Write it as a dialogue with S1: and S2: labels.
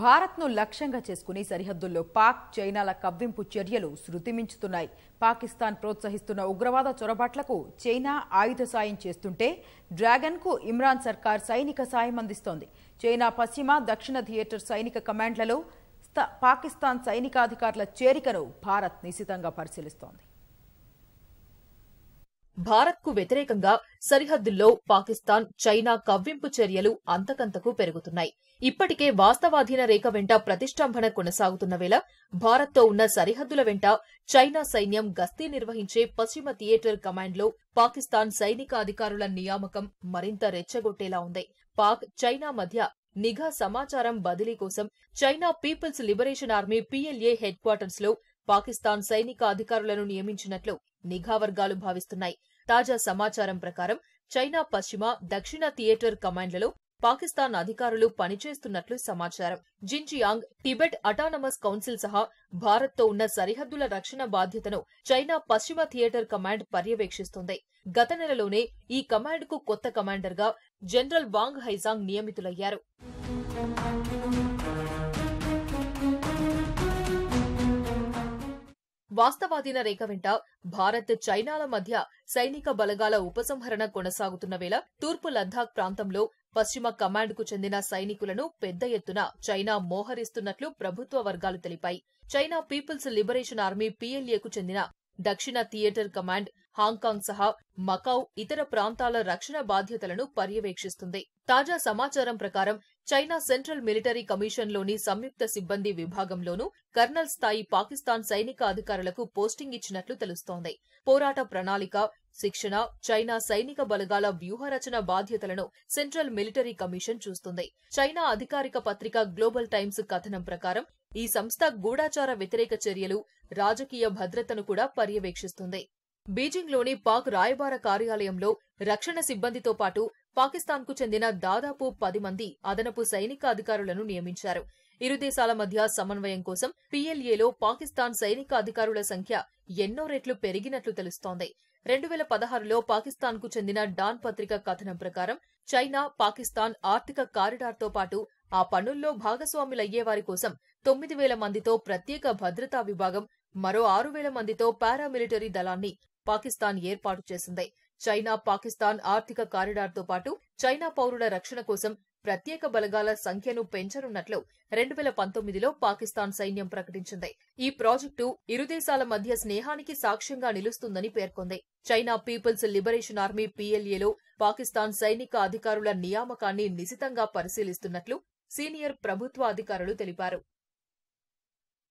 S1: భారత్ను లక్ష్యంగా చేసుకుని సరిహద్దుల్లో పాక్ చైనాల కవ్వింపు చర్యలు శృతిమించుతున్నాయి పాకిస్తాన్ ప్రోత్సహిస్తున్న ఉగ్రవాద చొరబాట్లకు చైనా ఆయుధ సాయం చేస్తుంటే డ్రాగన్కు ఇమ్రాన్ సర్కార్ సైనిక సాయం అందిస్తోంది చైనా పశ్చిమ దక్షిణ థియేటర్ సైనిక కమాండ్లలో పాకిస్తాన్ సైనికాధికారుల చేరికను భారత్ నిశితంగా పరిశీలిస్తోంది భారత్కు వ్యతిరేకంగా సరిహద్దుల్లో
S2: పాకిస్తాన్ చైనా కవ్వింపు చర్యలు అంతకంతకు పెరుగుతున్నాయి ఇప్పటికే వాస్తవాధీన రేఖ వెంట ప్రతిష్టంభన కొనసాగుతున్న వేళ భారత్తో ఉన్న సరిహద్దుల వెంట చైనా సైన్యం గస్తీ నిర్వహించే పశ్చిమ థియేటర్ కమాండ్లో పాకిస్తాన్ సైనిక అధికారుల నియామకం మరింత రెచ్చగొట్టేలా ఉంది పాక్ చైనా మధ్య నిఘా సమాచారం బదిలీ కోసం China people's liberation army PLA headquarters లో పాకిస్తాన్ సైనిక అధికారులను నియమించినట్లు నిఘా వర్గాలు భావిస్తున్నాయి తాజా సమాచారం ప్రకారం చైనా పశ్చిమ దక్షిణ థియేటర్ కమాండ్లలో పాకిస్తాన్ అధికారులు పనిచేస్తున్నట్లు సమాచారం జిన్జియాంగ్ టిబెట్ అటానమస్ కౌన్సిల్ సహా భారత్తో ఉన్న సరిహద్దుల రక్షణ బాధ్యతను చైనా పశ్చిమ థియేటర్ కమాండ్ పర్యవేక్షిస్తోంది గత నెలలోనే ఈ కమాండ్కు కొత్త కమాండర్గా జనరల్ వాంగ్ హైజాంగ్ నియమితులయ్యారు వాస్తవాధీన రేఖ వెంట భారత్ చైనాల మధ్య సైనిక బలగాల ఉపసంహరణ కొనసాగుతున్న వేళ తూర్పు లద్దాఖ్ ప్రాంతంలో పశ్చిమ కమాండ్కు చెందిన సైనికులను పెద్ద ఎత్తున చైనా మోహరిస్తున్నట్లు ప్రభుత్వ వర్గాలు తెలిపాయి చైనా పీపుల్స్ లిబరేషన్ ఆర్మీ పీఎల్ఏకు చెందిన దక్షిణ థియేటర్ కమాండ్ హాంకాంగ్ సహా మకావ్ ఇతర ప్రాంతాల రక్షణ బాధ్యతలను పర్యవేక్షిస్తుంది తాజా సమాచారం ప్రకారం చైనా సెంట్రల్ మిలిటరీ కమిషన్లోని సంయుక్త సిబ్బంది విభాగంలోనూ కర్నల్ స్థాయి పాకిస్తాన్ సైనిక అధికారులకు పోస్టింగ్ ఇచ్చినట్లు తెలుస్తోంది పోరాట ప్రణాళిక శిక్షణ చైనా సైనిక బలగాల వ్యూహరచన బాధ్యతలను సెంట్రల్ మిలిటరీ కమిషన్ చూస్తుంది చైనా అధికారిక పత్రిక గ్లోబల్ టైమ్స్ కథనం ప్రకారం ఈ సంస్థ గూఢాచార వ్యతిరేక చర్యలు రాజకీయ భద్రతను కూడా పర్యవేక్షిస్తుంది బీజింగ్లోని పాక్ రాయబార కార్యాలయంలో రక్షణ సిబ్బందితో పాటు పాకిస్తాన్కు చెందిన దాదాపు పది మంది అదనపు సైనిక అధికారులను నియమించారు ఇరు దేశాల మధ్య సమన్వయం కోసం పీఎల్ఏలో పాకిస్తాన్ సైనిక అధికారుల సంఖ్య ఎన్నో రెట్లు పెరిగినట్లు తెలుస్తోంది రెండు వేల పదహారులో పాకిస్తాన్కు చెందిన డాన్ పత్రిక కథనం ప్రకారం చైనా పాకిస్తాన్ ఆర్థిక కారిడార్తో పాటు ఆ పనుల్లో భాగస్వాములయ్యేవారి కోసం తొమ్మిది వేల మందితో ప్రత్యేక భద్రతా విభాగం మరో ఆరు వేల మందితో పారామిలిటరీ దళాన్ని పాకిస్తాన్ ఏర్పాటు చేసింది చైనా పాకిస్తాన్ ఆర్థిక కారిడార్తో పాటు చైనా పౌరుల రక్షణ కోసం ప్రత్యేక బలగాల సంఖ్యను పెంచనున్నట్లు రెండు వేల పంతొమ్మిదిలో పాకిస్తాన్ సైన్యం ప్రకటించింది ఈ ప్రాజెక్టు ఇరు దేశాల మధ్య స్నేహానికి సాక్ష్యంగా నిలుస్తుందని పేర్కొంది చైనా పీపుల్స్ లిబరేషన్ ఆర్మీ పీఎల్ఏలో పాకిస్తాన్ సైనిక అధికారుల నియామకాన్ని నిశితంగా పరిశీలిస్తున్నట్లు సీనియర్ ప్రభుత్వ అధికారులు తెలిపారు